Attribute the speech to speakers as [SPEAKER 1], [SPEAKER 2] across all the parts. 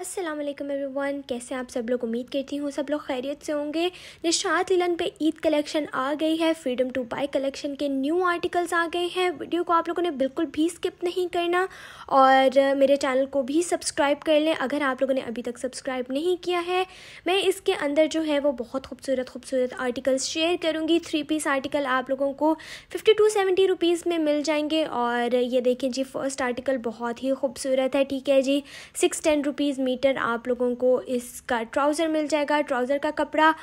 [SPEAKER 1] Aslam everyone कैसे आप सब लोग उम्मीद करती हूँ सब लोग खैरियत से होंगे निशात लिलन पे ईद कलेक्शन आ गई है फ्रीडम टू बाई कलेक्शन के न्यू आर्टिकल्स आ गए हैं वीडियो को आप लोगों ने बिल्कुल भी स्किप नहीं करना और मेरे चैनल को भी सब्सक्राइब कर लें अगर आप लोगों ने अभी तक सब्सक्राइब नहीं किया है मैं इसके अंदर जो है वो बहुत खूबसूरत खूबसूरत आर्टिकल्स शेयर करूँगी थ्री पीस आर्टिकल आप लोगों को फिफ्टी टू सेवेंटी रुपीज़ में मिल जाएंगे और ये देखें जी फर्स्ट आर्टिकल बहुत ही खूबसूरत है ठीक है जी सिक्स टेन रुपीज़ मीटर आप लोगों को इसका ट्राउज़र मिल जाएगा ट्राउज़र का कपड़ा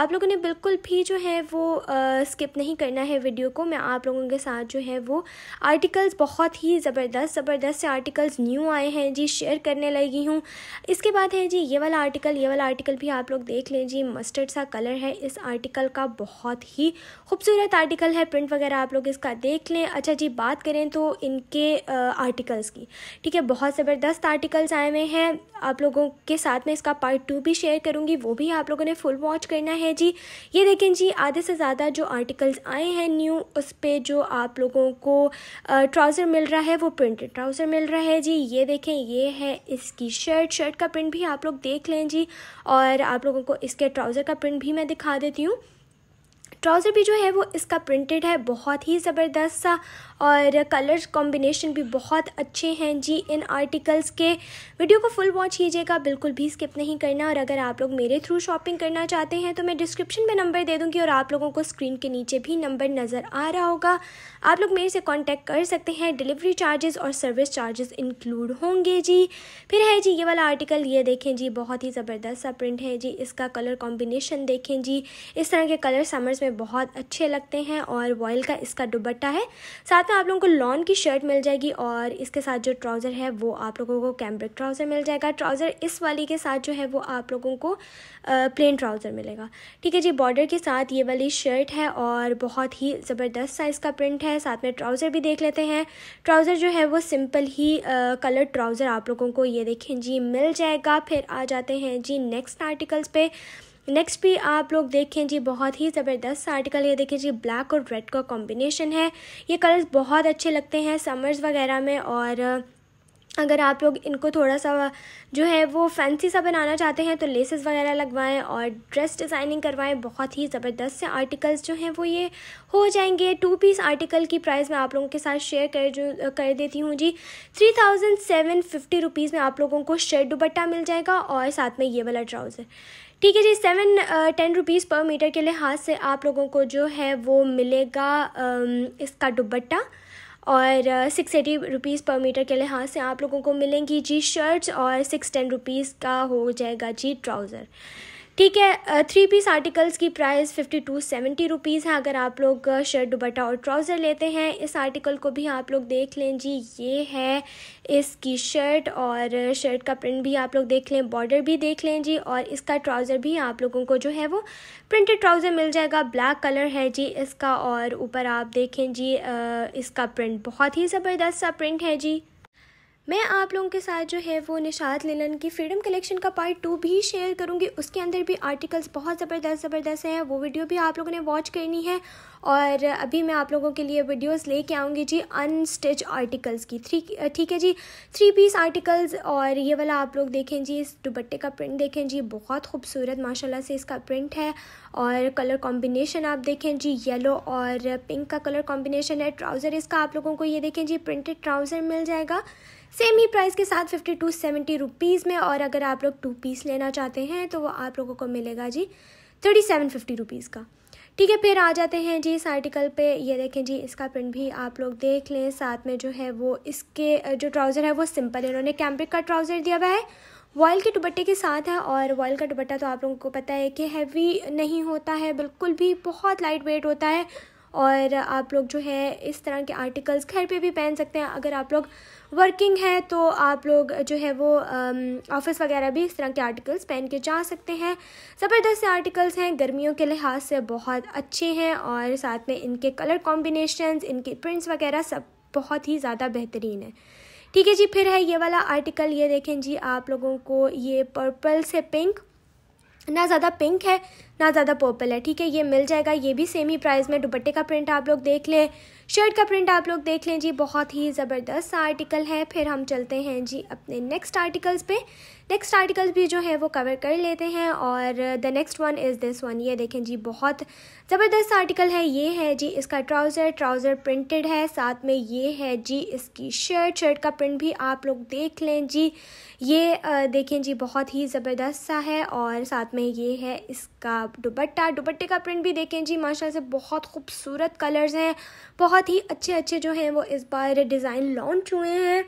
[SPEAKER 1] आप लोगों ने बिल्कुल भी जो है वो आ, स्किप नहीं करना है वीडियो को मैं आप लोगों के साथ जो है वो आर्टिकल्स बहुत ही ज़बरदस्त ज़बरदस्त से आर्टिकल्स न्यू आए हैं जी शेयर करने लगी हूँ इसके बाद है जी ये वाला आर्टिकल ये वाला आर्टिकल भी आप लोग देख लें जी मस्टर्ड सा कलर है इस आर्टिकल का बहुत ही खूबसूरत आर्टिकल है प्रिंट वगैरह आप लोग इसका देख लें अच्छा जी बात करें तो इनके आर्टिकल्स की ठीक है बहुत ज़बरदस्त आर्टिकल्स आए हुए हैं आप लोगों के साथ में इसका पार्ट टू भी शेयर करूँगी वो भी आप लोगों ने फुल वॉच करना है है जी ये देखें जी आधे से ज़्यादा जो आर्टिकल्स आए हैं न्यू उस पर जो आप लोगों को ट्राउज़र मिल रहा है वो प्रिंटेड ट्राउज़र मिल रहा है जी ये देखें ये है इसकी शर्ट शर्ट का प्रिंट भी आप लोग देख लें जी और आप लोगों को इसके ट्राउज़र का प्रिंट भी मैं दिखा देती हूँ ट्राउज़र भी जो है वो इसका प्रिंटेड है बहुत ही ज़बरदस्त सा और कलर्स कॉम्बिनेशन भी बहुत अच्छे हैं जी इन आर्टिकल्स के वीडियो को फुल वॉच कीजिएगा बिल्कुल भी स्किप नहीं करना और अगर आप लोग मेरे थ्रू शॉपिंग करना चाहते हैं तो मैं डिस्क्रिप्शन में नंबर दे दूँगी और आप लोगों को स्क्रीन के नीचे भी नंबर नज़र आ रहा होगा आप लोग मेरे से कॉन्टैक्ट कर सकते हैं डिलीवरी चार्जेस और सर्विस चार्जेस इंक्लूड होंगे जी फिर है जी ये वाला आर्टिकल ये देखें जी बहुत ही ज़बरदस्त सा प्रिंट है जी इसका कलर कॉम्बिनेशन देखें जी इस तरह के कलर समर्स में में बहुत अच्छे लगते हैं और वॉयल का इसका दुबट्टा है साथ में आप लोगों को लॉन की शर्ट मिल जाएगी और इसके साथ जो ट्राउज़र है वो आप लोगों को कैम्ब्रिक ट्राउज़र मिल जाएगा ट्राउज़र इस वाली के साथ जो है वो आप लोगों को प्लेन ट्राउज़र मिलेगा ठीक है जी बॉर्डर के साथ ये वाली शर्ट है और बहुत ही ज़बरदस्त साइज़ का प्रिंट है साथ में ट्राउज़र भी देख लेते हैं ट्राउज़र जो है वो सिंपल ही कलर ट्राउज़र आप लोगों को ये देखें जी मिल जाएगा फिर आ जाते हैं जी नेक्स्ट आर्टिकल्स पे नेक्स्ट भी आप लोग देखें जी बहुत ही ज़बरदस्त आर्टिकल ये देखें जी ब्लैक और रेड का कॉम्बिनेशन है ये कलर्स बहुत अच्छे लगते हैं समर्स वगैरह में और अगर आप लोग इनको थोड़ा सा जो है वो फैंसी सा बनाना चाहते हैं तो लेसेस वगैरह लगवाएं और ड्रेस डिज़ाइनिंग करवाएं बहुत ही ज़बरदस्त से आर्टिकल्स जो हैं वो ये हो जाएंगे टू पीस आर्टिकल की प्राइस मैं आप लोगों के साथ शेयर कर जो कर देती हूँ जी three thousand seven fifty rupees में आप लोगों को शर्ट दुपट्टा मिल जाएगा और साथ में ये वाला ट्राउज़र ठीक है जी seven ten rupees per metre के लिहाज से आप लोगों को जो है वो मिलेगा इसका दुपट्टा और six eighty rupees per metre के लिहाज से आप लोगों को मिलेंगी जी शर्ट्स और सिक्स टेन रुपीज़ का हो जाएगा जी ट्राउज़र ठीक है थ्री पीस आर्टिकल्स की price fifty two seventy rupees है अगर आप लोग शर्ट दुबट्टा और ट्राउज़र लेते हैं इस आर्टिकल को भी आप लोग देख लें जी ये है इसकी शर्ट और शर्ट का प्रिंट भी आप लोग देख लें बॉर्डर भी देख लें जी और इसका ट्राउज़र भी आप लोगों को जो है वो प्रिंटेड ट्राउज़र मिल जाएगा ब्लैक कलर है जी इसका और ऊपर आप देखें जी इसका प्रिंट बहुत ही ज़बरदस्त सा प्रिंट है जी मैं आप लोगों के साथ जो है वो निशात लिलन की फ्रीडम कलेक्शन का पार्ट टू भी शेयर करूँगी उसके अंदर भी आर्टिकल्स बहुत ज़बरदस्त ज़बरदस्त हैं वो वीडियो भी आप लोगों ने वॉच करनी है और अभी मैं आप लोगों के लिए वीडियोस लेके आऊँगी जी अनस्टिच आर्टिकल्स की थ्री ठीक है जी थ्री पीस आर्टिकल्स और ये वाला आप लोग देखें जी इस दुपट्टे का प्रिंट देखें जी बहुत खूबसूरत माशाला से इसका प्रिंट है और कलर कॉम्बिनेशन आप देखें जी येलो और पिंक का कलर कॉम्बिनेशन है ट्राउज़र इसका आप लोगों को ये देखें जी प्रिंटेड ट्राउज़र मिल जाएगा सेम ही प्राइस के साथ फिफ्टी टू सेवेंटी रुपीज़ में और अगर आप लोग टू पीस लेना चाहते हैं तो वो आप लोगों को मिलेगा जी थर्टी सेवन फिफ्टी रुपीज़ का ठीक है फिर आ जाते हैं जी इस आर्टिकल पे ये देखें जी इसका प्रिंट भी आप लोग देख लें साथ में जो है वो इसके जो ट्राउज़र है वो सिंपल है इन्होंने कैम्ब्रिक का ट्राउज़र दिया हुआ है वॉयल के दुबट्टे के साथ है और वॉयल का दुबट्टा तो आप लोगों को पता है कि हैवी नहीं होता है बिल्कुल भी बहुत लाइट वेट होता है और आप लोग जो है इस तरह के आर्टिकल्स घर पे भी पहन सकते हैं अगर आप लोग वर्किंग हैं तो आप लोग जो है वो ऑफ़िस वगैरह भी इस तरह के आर्टिकल्स पहन के जा सकते हैं ज़बरदस्त से आर्टिकल्स हैं गर्मियों के लिहाज से बहुत अच्छे हैं और साथ में इनके कलर कॉम्बिनेशन इनके प्रिंट्स वगैरह सब बहुत ही ज़्यादा बेहतरीन है ठीक है जी फिर है ये वाला आर्टिकल ये देखें जी आप लोगों को ये पर्पल से पिंक ना ज़्यादा पिंक है ना ज़्यादा पर्पल है ठीक है ये मिल जाएगा ये भी सेम ही प्राइस में दुपट्टे का प्रिंट आप लोग देख लें शर्ट का प्रिंट आप लोग देख लें जी बहुत ही ज़बरदस्त सा आर्टिकल है फिर हम चलते हैं जी अपने नेक्स्ट आर्टिकल्स पे नेक्स्ट आर्टिकल्स भी जो है वो कवर कर लेते हैं और the next one is this one ये देखें जी बहुत ज़बरदस्त आर्टिकल है ये है जी इसका ट्राउज़र ट्राउज़र प्रिंटेड है साथ में ये है जी इसकी शर्ट शर्ट का प्रिंट भी आप लोग देख लें जी ये देखें जी बहुत ही ज़बरदस्त सा है और साथ में ये है इसका दुपट्टा दुपट्टे का प्रिंट भी देखें जी माशाल्लाह से बहुत खूबसूरत कलर्स हैं बहुत ही अच्छे अच्छे जो हैं वो इस बार डिज़ाइन लॉन्च हुए हैं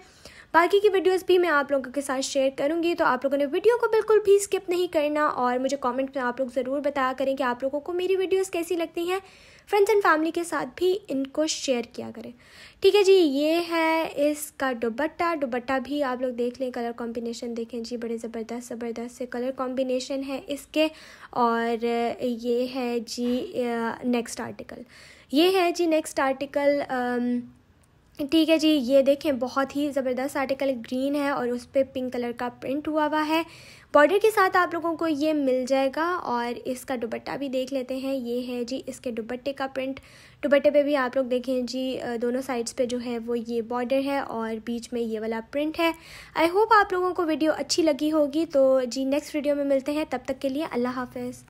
[SPEAKER 1] बाकी की वीडियोस भी मैं आप लोगों के साथ शेयर करूँगी तो आप लोगों ने वीडियो को बिल्कुल भी स्किप नहीं करना और मुझे कॉमेंट में आप लोग ज़रूर बताया करें कि आप लोगों को मेरी वीडियोज़ कैसी लगती हैं फ्रेंड्स एंड फैमिली के साथ भी इनको शेयर किया करें ठीक है जी ये है इसका दुबट्टा दुबट्टा भी आप लोग देख लें कलर कॉम्बिनेशन देखें जी बड़े ज़बरदस्त ज़बरदस्त से कलर कॉम्बिनेशन है इसके और ये है जी नेक्स्ट आर्टिकल ये है जी नेक्स्ट आर्टिकल ठीक है जी ये देखें बहुत ही ज़बरदस्त आर्टिकल ग्रीन है और उस पर पिंक कलर का प्रिंट हुआ हुआ है बॉर्डर के साथ आप लोगों को ये मिल जाएगा और इसका दुबट्टा भी देख लेते हैं ये है जी इसके दुबट्टे का प्रिंट दुबट्टे पे भी आप लोग देखें जी दोनों साइड्स पे जो है वो ये बॉर्डर है और बीच में ये वाला प्रिंट है आई होप आप लोगों को वीडियो अच्छी लगी होगी तो जी नेक्स्ट वीडियो में मिलते हैं तब तक के लिए अल्लाह हाफिज़